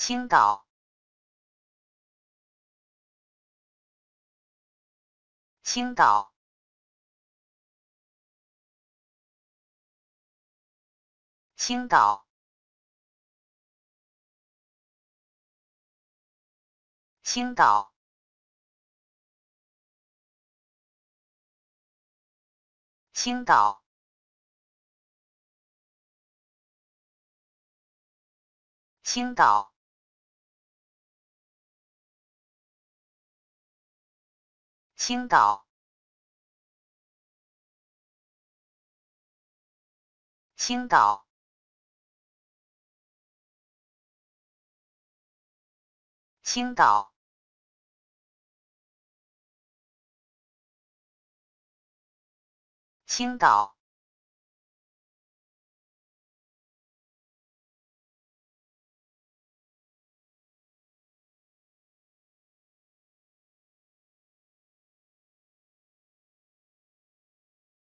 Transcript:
青岛，青岛，青岛，青岛，青岛，青岛。青岛，青岛，青岛，青岛。